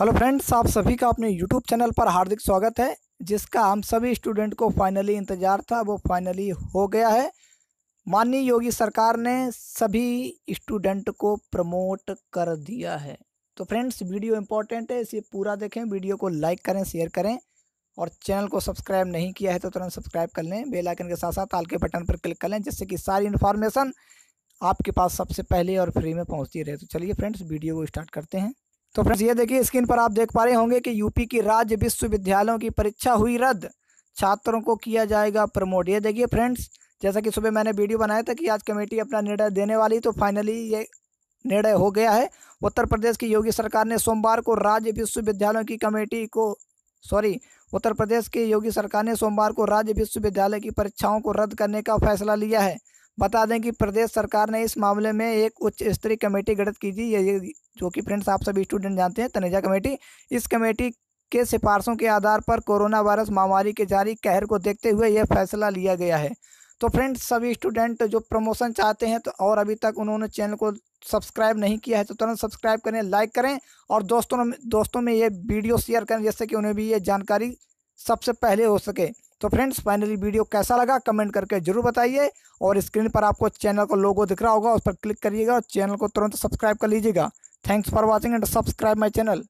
hello friends आप सभी का अपने यूट्यूब चैनल पर हार्दिक स्वागत है जिसका हम सभी स्टूडेंट को फाइनली इंतज़ार था वो फाइनली हो गया है माननीय योगी सरकार ने सभी स्टूडेंट को प्रमोट कर दिया है तो फ्रेंड्स वीडियो इंपॉर्टेंट है इसे पूरा देखें वीडियो को लाइक करें शेयर करें और चैनल को सब्सक्राइब नहीं किया है तो तुरंत सब्सक्राइब कर लें बेलाइकन के साथ साथ आल के बटन पर क्लिक कर लें जिससे कि सारी इन्फॉर्मेशन आपके पास सबसे पहले और फ्री में पहुँचती रहे तो चलिए फ्रेंड्स वीडियो को स्टार्ट करते हैं तो फ्रेंड्स ये देखिए स्क्रीन पर आप देख पा रहे होंगे कि यूपी की राज्य विश्वविद्यालयों की परीक्षा हुई रद्द छात्रों को किया जाएगा प्रमोट ये देखिए फ्रेंड्स जैसा कि सुबह मैंने वीडियो बनाया था कि आज कमेटी अपना निर्णय देने वाली तो फाइनली ये निर्णय हो गया है उत्तर प्रदेश की योगी सरकार ने सोमवार को राज्य विश्वविद्यालयों की कमेटी को सॉरी उत्तर प्रदेश की योगी सरकार ने सोमवार को राज्य विश्वविद्यालय की परीक्षाओं को रद्द करने का फैसला लिया है बता दें कि प्रदेश सरकार ने इस मामले में एक उच्च स्तरीय कमेटी गठित की थी ये जो कि फ्रेंड्स आप सभी स्टूडेंट जानते हैं तनेजा कमेटी इस कमेटी के सिफारशों के आधार पर कोरोना वायरस महामारी के जारी कहर को देखते हुए यह फैसला लिया गया है तो फ्रेंड्स सभी स्टूडेंट जो प्रमोशन चाहते हैं तो और अभी तक उन्होंने चैनल को सब्सक्राइब नहीं किया है तो तुरंत सब्सक्राइब करें लाइक करें और दोस्तों दोस्तों में ये वीडियो शेयर करें जिससे कि उन्हें भी ये जानकारी सबसे पहले हो सके तो फ्रेंड्स फाइनली वीडियो कैसा लगा कमेंट करके जरूर बताइए और स्क्रीन पर आपको चैनल का लोगो दिख रहा होगा उस पर क्लिक करिएगा और चैनल को तुरंत सब्सक्राइब कर लीजिएगा thanks for watching and subscribe my channel